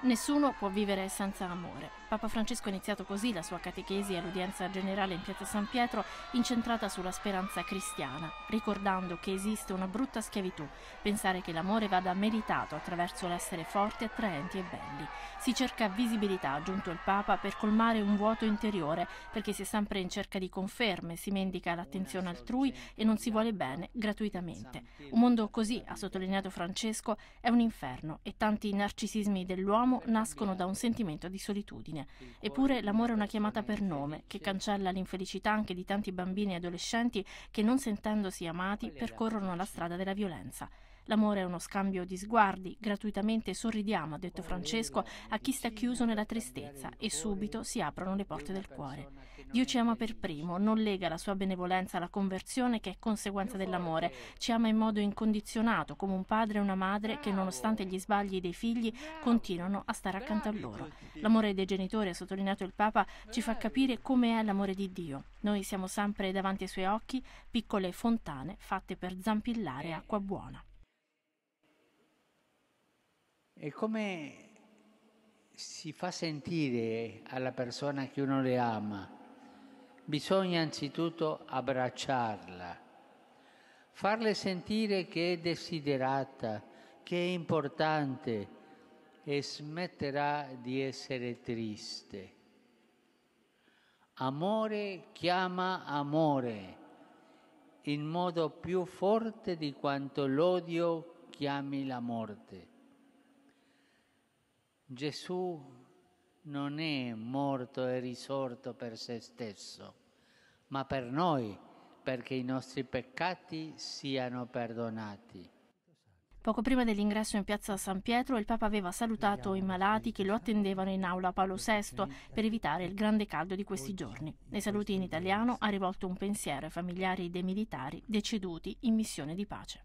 Nessuno può vivere senza amore. Papa Francesco ha iniziato così la sua catechesi all'udienza generale in piazza San Pietro, incentrata sulla speranza cristiana, ricordando che esiste una brutta schiavitù, pensare che l'amore vada meritato attraverso l'essere forti, attraenti e belli. Si cerca visibilità, ha aggiunto il Papa, per colmare un vuoto interiore, perché si è sempre in cerca di conferme, si mendica l'attenzione altrui e non si vuole bene gratuitamente. Un mondo così, ha sottolineato Francesco, è un inferno e tanti narcisismi dell'uomo nascono da un sentimento di solitudine spontanea. Eppure l'amore è una chiamata per nome, che cancella l'infelicità anche di tanti bambini e adolescenti che non sentendosi amati percorrono la strada della violenza. L'amore è uno scambio di sguardi, gratuitamente sorridiamo, ha detto Francesco, a chi sta chiuso nella tristezza e subito si aprono le porte del cuore. Dio ci ama per primo, non lega la sua benevolenza alla conversione che è conseguenza dell'amore, ci ama in modo incondizionato, come un padre e una madre che nonostante gli sbagli dei figli continuano a stare accanto a loro. L'amore dei genitori, ha sottolineato il Papa, ci fa capire come è l'amore di Dio. Noi siamo sempre davanti ai suoi occhi, piccole fontane fatte per zampillare acqua buona. E come si fa sentire alla persona che uno le ama? Bisogna anzitutto abbracciarla, farle sentire che è desiderata, che è importante e smetterà di essere triste. Amore chiama amore in modo più forte di quanto l'odio chiami la morte. Gesù non è morto e risorto per se stesso, ma per noi, perché i nostri peccati siano perdonati. Poco prima dell'ingresso in piazza San Pietro il Papa aveva salutato i malati che lo attendevano in aula Paolo VI per evitare il grande caldo di questi giorni. Nei saluti in italiano ha rivolto un pensiero ai familiari dei militari deceduti in missione di pace.